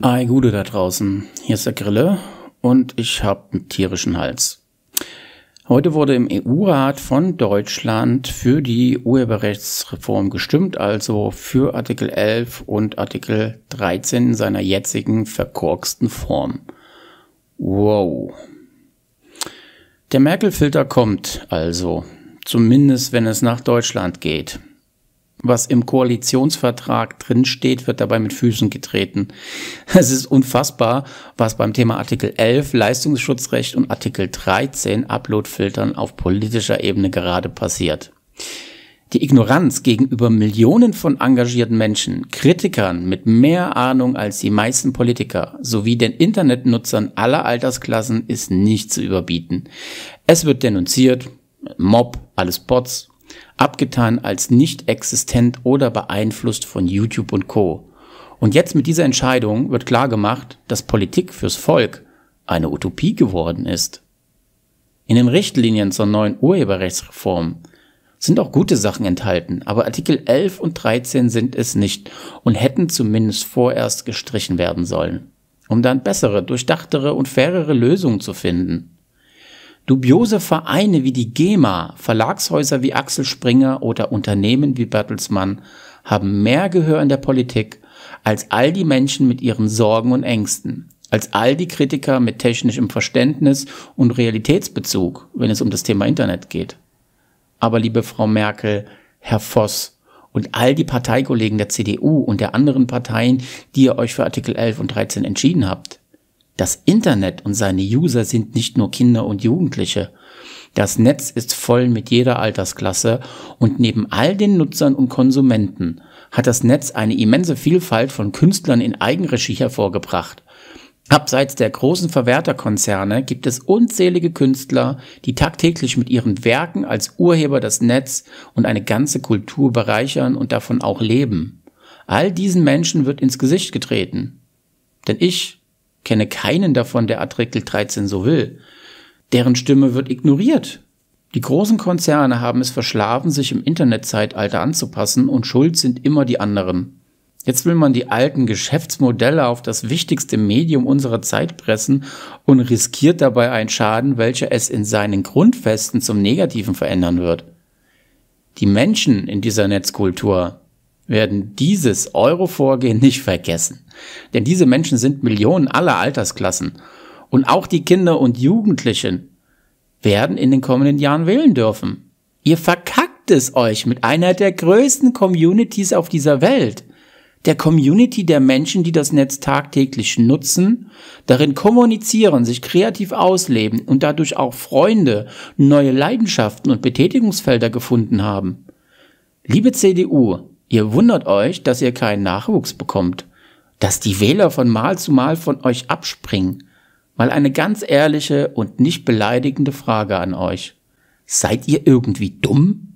Ei, Gude da draußen. Hier ist der Grille und ich habe einen tierischen Hals. Heute wurde im EU-Rat von Deutschland für die Urheberrechtsreform gestimmt, also für Artikel 11 und Artikel 13 in seiner jetzigen verkorksten Form. Wow. Der Merkel-Filter kommt also, zumindest wenn es nach Deutschland geht was im Koalitionsvertrag drin steht, wird dabei mit Füßen getreten. Es ist unfassbar, was beim Thema Artikel 11 Leistungsschutzrecht und Artikel 13 Uploadfiltern auf politischer Ebene gerade passiert. Die Ignoranz gegenüber Millionen von engagierten Menschen, Kritikern mit mehr Ahnung als die meisten Politiker sowie den Internetnutzern aller Altersklassen ist nicht zu überbieten. Es wird denunziert, Mob, alles Bots, abgetan als nicht existent oder beeinflusst von YouTube und Co. Und jetzt mit dieser Entscheidung wird klar gemacht, dass Politik fürs Volk eine Utopie geworden ist. In den Richtlinien zur neuen Urheberrechtsreform sind auch gute Sachen enthalten, aber Artikel 11 und 13 sind es nicht und hätten zumindest vorerst gestrichen werden sollen, um dann bessere, durchdachtere und fairere Lösungen zu finden. Dubiose Vereine wie die GEMA, Verlagshäuser wie Axel Springer oder Unternehmen wie Bertelsmann haben mehr Gehör in der Politik als all die Menschen mit ihren Sorgen und Ängsten, als all die Kritiker mit technischem Verständnis und Realitätsbezug, wenn es um das Thema Internet geht. Aber liebe Frau Merkel, Herr Voss und all die Parteikollegen der CDU und der anderen Parteien, die ihr euch für Artikel 11 und 13 entschieden habt, das Internet und seine User sind nicht nur Kinder und Jugendliche. Das Netz ist voll mit jeder Altersklasse und neben all den Nutzern und Konsumenten hat das Netz eine immense Vielfalt von Künstlern in Eigenregie hervorgebracht. Abseits der großen Verwerterkonzerne gibt es unzählige Künstler, die tagtäglich mit ihren Werken als Urheber das Netz und eine ganze Kultur bereichern und davon auch leben. All diesen Menschen wird ins Gesicht getreten. Denn ich kenne keinen davon, der Artikel 13 so will. Deren Stimme wird ignoriert. Die großen Konzerne haben es verschlafen, sich im Internetzeitalter anzupassen und schuld sind immer die anderen. Jetzt will man die alten Geschäftsmodelle auf das wichtigste Medium unserer Zeit pressen und riskiert dabei einen Schaden, welcher es in seinen Grundfesten zum Negativen verändern wird. Die Menschen in dieser Netzkultur werden dieses Euro-Vorgehen nicht vergessen. Denn diese Menschen sind Millionen aller Altersklassen. Und auch die Kinder und Jugendlichen werden in den kommenden Jahren wählen dürfen. Ihr verkackt es euch mit einer der größten Communities auf dieser Welt. Der Community der Menschen, die das Netz tagtäglich nutzen, darin kommunizieren, sich kreativ ausleben und dadurch auch Freunde, neue Leidenschaften und Betätigungsfelder gefunden haben. Liebe CDU, Ihr wundert euch, dass ihr keinen Nachwuchs bekommt, dass die Wähler von Mal zu Mal von euch abspringen. Mal eine ganz ehrliche und nicht beleidigende Frage an euch. Seid ihr irgendwie dumm?